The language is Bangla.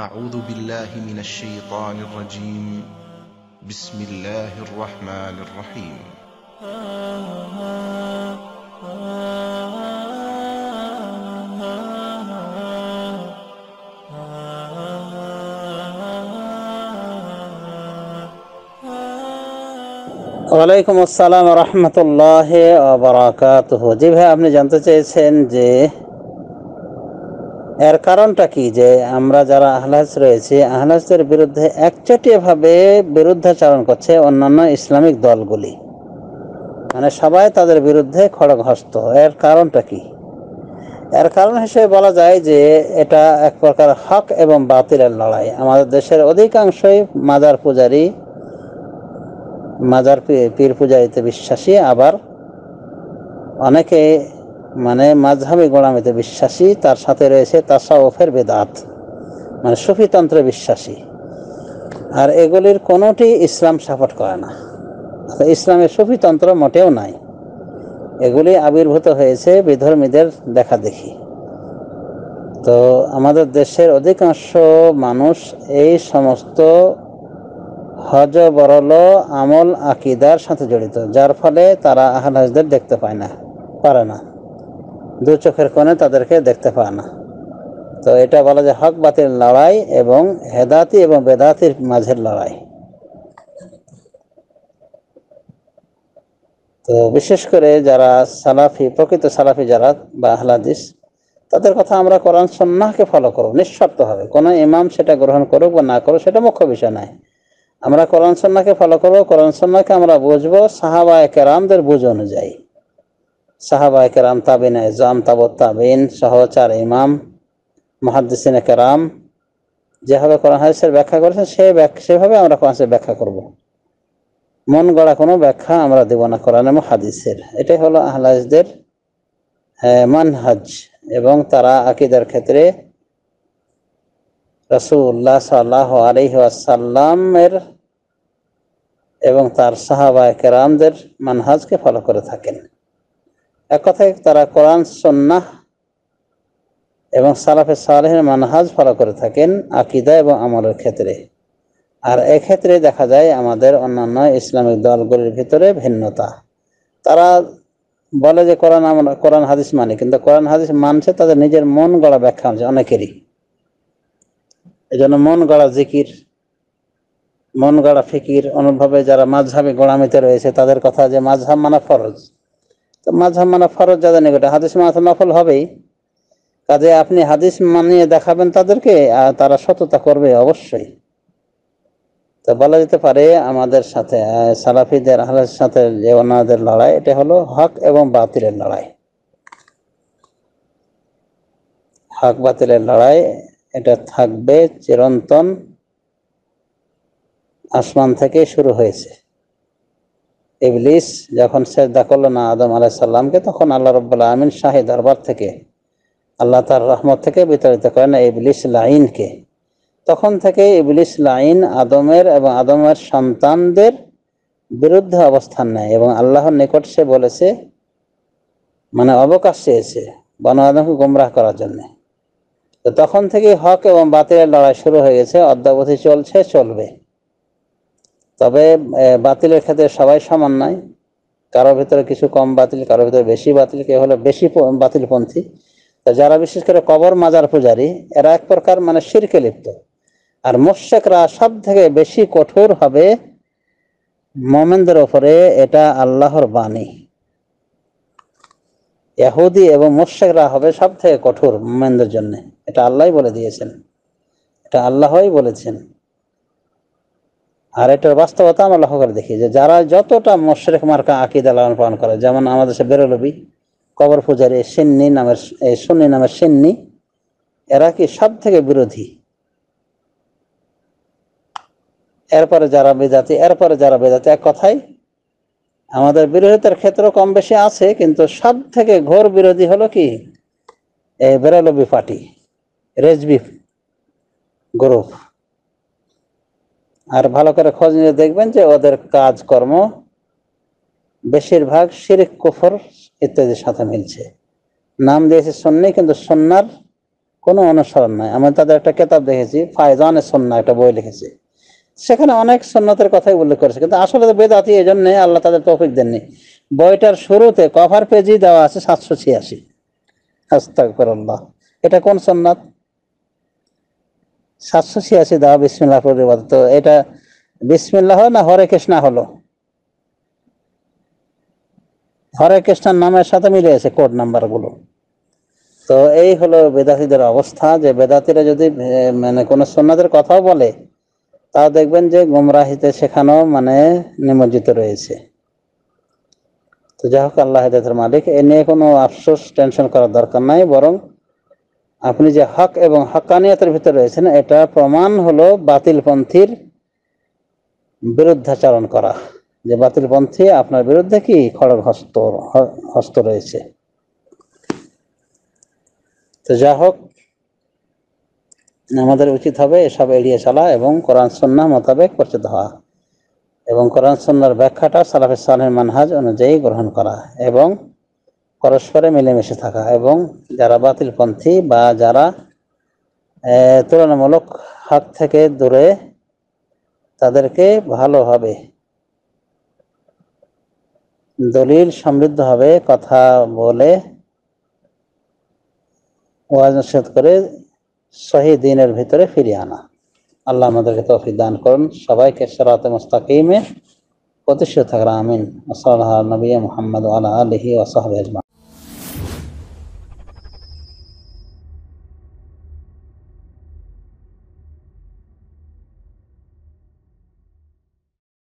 أعوذ بالله من الشيطان الرجيم بسم الله الرحمن الرحيم وعليكم السلام ورحمة الله وبركاته جيبها আপনি জানতে চেয়েছেন جي এর কারণটা কি যে আমরা যারা আহলাস রয়েছি আহলাসদের বিরুদ্ধে একচটিয়াভাবে বিরুদ্ধাচরণ করছে অন্যান্য ইসলামিক দলগুলি মানে সবাই তাদের বিরুদ্ধে খড়গহস্ত এর কারণটা কি এর কারণ হিসেবে বলা যায় যে এটা এক প্রকার হক এবং বাতিলের লড়াই আমাদের দেশের অধিকাংশই মাজার পূজারী মাজার পীর পূজারিতে বিশ্বাসী আবার অনেকে মানে মাঝহাবে গোড়ামিতে বিশ্বাসী তার সাথে রয়েছে তাসাউফের বেদাত মানে সুফিতন্ত্রে বিশ্বাসী আর এগুলির কোনোটি ইসলাম সাপোর্ট করে না আচ্ছা, ইসলামে সুফিতন্ত্র মোটেও নাই এগুলি আবির্ভূত হয়েছে বিধর্মীদের দেখা দেখি তো আমাদের দেশের অধিকাংশ মানুষ এই সমস্ত হজ বরল আমল আকিদার সাথে জড়িত যার ফলে তারা আহ দেখতে পায় না পারে না দু চোখের কোণে তাদেরকে দেখতে পায় না তো এটা বলা যায় হক বাতিল লড়াই এবং হেদাতি এবং বেদাতির মাঝের লড়াই তো বিশেষ করে যারা সালাফি প্রকৃত সালাফি যারা বা হালাদিস তাদের কথা আমরা কোরআন সন্ন্যাহকে ফলো করব নিঃস্বার্থ হবে কোনো ইমাম সেটা গ্রহণ করুক বা না করুক সেটা মুখ্য বিষয় নয় আমরা কোরআন সন্ন্যাকে ফলো করবো কোরআন সন্নাহকে আমরা বুঝবো সাহাবায় কেরামদের বুঝ অনুযায়ী সাহাবা একরাম তাবিন এজাম তাবত তাবিন সহচার ইমাম মহাদ্দিন একরাম যেভাবে কোরআন হাদিসের ব্যাখ্যা করেছেন সে সেভাবে আমরা কোরআন ব্যাখ্যা করব। মন গড়া কোনো ব্যাখ্যা আমরা দেব না কোরআন এবং হাদিসের এটাই হলো আহলাজদের হ্যাঁ, মানহাজ এবং তারা আকিদার ক্ষেত্রে রসুল্লাহ সাল্লাহ আলহিসাল্লামের এবং তার সাহাবা কেরামদের মানহাজকে ফলো করে থাকেন এক কথায় তারা কোরআন সন্না এবং সালাফে সালেহের মানহাজ ফলো করে থাকেন আকিদা এবং আমলের ক্ষেত্রে আর এক্ষেত্রে দেখা যায় আমাদের অন্যান্য ইসলামিক দলগুলির ভিতরে ভিন্নতা তারা বলে যে কোরআন কোরআন হাদিস মানে কিন্তু কোরআন হাদিস মানছে তাদের নিজের মন গড়া ব্যাখ্যা আছে অনেকেরই এই জন্য মন গড়া জিকির মন গড়া ফিকির অনুভবে যারা মাঝহাবি গোড়ামিতে রয়েছে তাদের কথা যে মাঝহাব মানা ফরজ তো মানা ফরজ জাদা নিকটে হাদিস মানা নফল হবেই কাজে আপনি হাদিস মানিয়ে দেখাবেন তাদেরকে আর তারা সততা করবে অবশ্যই তো বলা যেতে পারে আমাদের সাথে সালাফিদের আহলের সাথে যে ওনাদের লড়াই এটা হলো হক এবং বাতিলের লড়াই হক বাতিলের লড়াই এটা থাকবে চিরন্তন আসমান থেকে শুরু হয়েছে ইবলিস যখন সেজদা করল না আদম আলাইসাল্লামকে তখন আল্লাহ রব্বুল্লা আমিন শাহী দরবার থেকে আল্লাহ তার রহমত থেকে বিতাড়িত করেন ইবলিস লাইনকে তখন থেকে ইবলিস লাইন আদমের এবং আদমের সন্তানদের বিরুদ্ধে অবস্থান নেয় এবং আল্লাহর নিকট সে বলেছে মানে অবকাশ চেয়েছে বন আদমকে গুমরাহ করার জন্যে তো তখন থেকে হক এবং বাতিলের লড়াই শুরু হয়ে গেছে অদ্যাবধি চলছে চলবে তবে বাতিলের ক্ষেত্রে সবাই সমান নয় কারো ভিতরে কিছু কম বাতিল কারো ভিতরে বেশি বাতিল কেউ হলো বেশি বাতিলপন্থী তা যারা বিশেষ করে কবর মাজার পূজারি এরা এক প্রকার মানে শিরকে লিপ্ত আর মোশেকরা সব থেকে বেশি কঠোর হবে মোমেনদের ওপরে এটা আল্লাহর বাণী এহুদি এবং মোশেকরা হবে সব থেকে কঠোর মোমেনদের জন্য এটা আল্লাহ বলে দিয়েছেন এটা আল্লাহই বলেছেন আর এটার বাস্তবতা আমরা লক্ষ্য করে দেখি যে যারা যতটা মশরেক মার্কা আকিদা লালন পালন করে যেমন আমাদের সে বেরোলবি কবর পূজারি সিন্নি নামের এই সুন্নি নামের সিন্নি এরা কি সব থেকে বিরোধী এরপরে যারা বেদাতি এরপরে যারা বেদাতি এক কথায় আমাদের বিরোধিতার ক্ষেত্র কম বেশি আছে কিন্তু সব থেকে ঘোর বিরোধী হলো কি এই বেরালবি পার্টি রেজবি গ্রুপ আর ভালো করে খোঁজ নিয়ে দেখবেন যে ওদের কাজকর্ম বেশিরভাগ শিরিক কুফর ইত্যাদির সাথে মিলছে নাম দিয়েছে সন্নি কিন্তু সন্ন্যার কোনো অনুসরণ নাই আমি তাদের একটা কেতাব দেখেছি ফায়জানে সন্না একটা বই লিখেছি সেখানে অনেক সন্ন্যতের কথাই উল্লেখ করেছে কিন্তু আসলে তো বেদাতি এই জন্যে আল্লাহ তাদের তৌফিক দেননি বইটার শুরুতে কভার পেজই দেওয়া আছে সাতশো ছিয়াশি আস্তাক এটা কোন সন্ন্যাত সাতশো ছিয়াশি দেওয়া বিসমিল্লাহ পরিবর্তে তো এটা বিসমিল্লাহ না হরে কৃষ্ণা হলো হরে কৃষ্ণার নামের সাথে মিলে আছে কোড নাম্বারগুলো তো এই হলো বেদাতিদের অবস্থা যে বেদাতিরা যদি মানে কোনো সন্ন্যাদের কথাও বলে তা দেখবেন যে গুমরাহিতে সেখানেও মানে নিমজ্জিত রয়েছে তো যাই হোক আল্লাহ হেদায়তের মালিক এ নিয়ে কোনো আফসোস টেনশন করার দরকার নাই বরং আপনি যে হক এবং হকানিয়তের ভিতরে রয়েছেন এটা প্রমাণ হলো বাতিলপন্থীর বিরুদ্ধাচরণ করা যে বাতিলপন্থী আপনার বিরুদ্ধে কি খড়গ হস্ত হস্ত রয়েছে তো যা হোক আমাদের উচিত হবে এসব এড়িয়ে চলা এবং কোরআন সন্না মোতাবেক পরিচিত হওয়া এবং কোরআন সন্ন্যার ব্যাখ্যাটা সালাফিসানের মানহাজ অনুযায়ী গ্রহণ করা এবং পরস্পরে মিলেমিশে থাকা এবং যারা বাতিলপন্থী বা যারা তুলনামূলক হাত থেকে দূরে তাদেরকে ভালোভাবে দলিল সমৃদ্ধভাবে কথা বলে ওয়াজ করে সহি দিনের ভিতরে ফিরিয়ে আনা আল্লাহ আমাদেরকে তফি দান করুন সবাইকে সরাতে মোস্তাকিমে প্রতিষ্ঠিত থাকার আমিন আসসালাম নবী মোহাম্মদ আল্লাহ আলহি ওসাহাবি আজমান